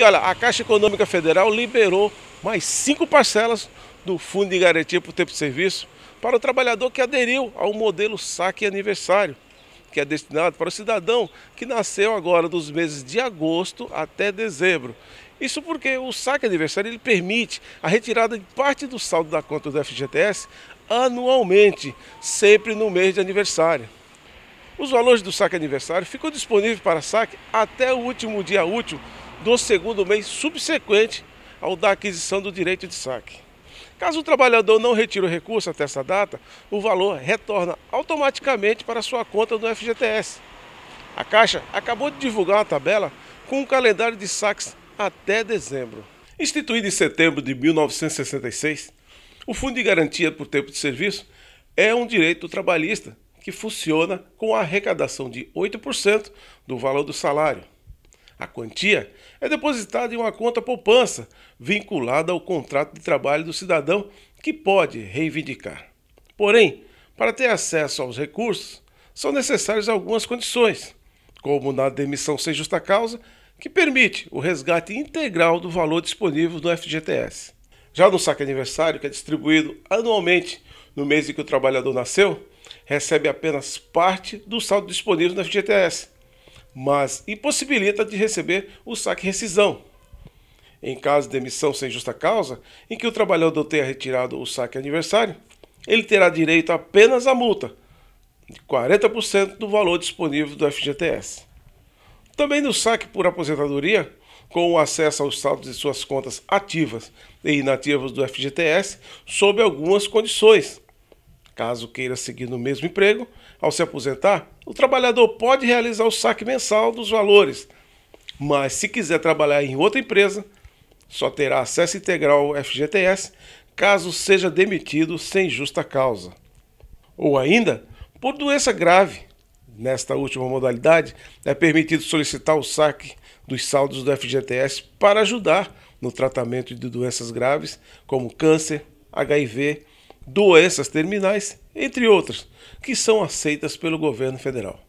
E olha, a Caixa Econômica Federal liberou mais cinco parcelas do Fundo de Garantia por Tempo de Serviço para o trabalhador que aderiu ao modelo saque aniversário, que é destinado para o cidadão que nasceu agora dos meses de agosto até dezembro. Isso porque o saque aniversário ele permite a retirada de parte do saldo da conta do FGTS anualmente, sempre no mês de aniversário. Os valores do saque aniversário ficam disponíveis para saque até o último dia útil do segundo mês subsequente ao da aquisição do direito de saque. Caso o trabalhador não retire o recurso até essa data, o valor retorna automaticamente para sua conta do FGTS. A Caixa acabou de divulgar uma tabela com um calendário de saques até dezembro. Instituído em setembro de 1966, o Fundo de Garantia por Tempo de Serviço é um direito trabalhista que funciona com a arrecadação de 8% do valor do salário. A quantia é depositada em uma conta poupança, vinculada ao contrato de trabalho do cidadão, que pode reivindicar. Porém, para ter acesso aos recursos, são necessárias algumas condições, como na demissão sem justa causa, que permite o resgate integral do valor disponível no FGTS. Já no saque aniversário, que é distribuído anualmente no mês em que o trabalhador nasceu, recebe apenas parte do saldo disponível no FGTS mas impossibilita de receber o saque rescisão. Em caso de demissão sem justa causa, em que o trabalhador tenha retirado o saque aniversário, ele terá direito apenas à multa de 40% do valor disponível do FGTS. Também no saque por aposentadoria, com o acesso aos saldos de suas contas ativas e inativas do FGTS, sob algumas condições, Caso queira seguir no mesmo emprego, ao se aposentar, o trabalhador pode realizar o saque mensal dos valores, mas se quiser trabalhar em outra empresa, só terá acesso integral ao FGTS caso seja demitido sem justa causa. Ou ainda, por doença grave. Nesta última modalidade, é permitido solicitar o saque dos saldos do FGTS para ajudar no tratamento de doenças graves como câncer, HIV doenças terminais, entre outras, que são aceitas pelo governo federal.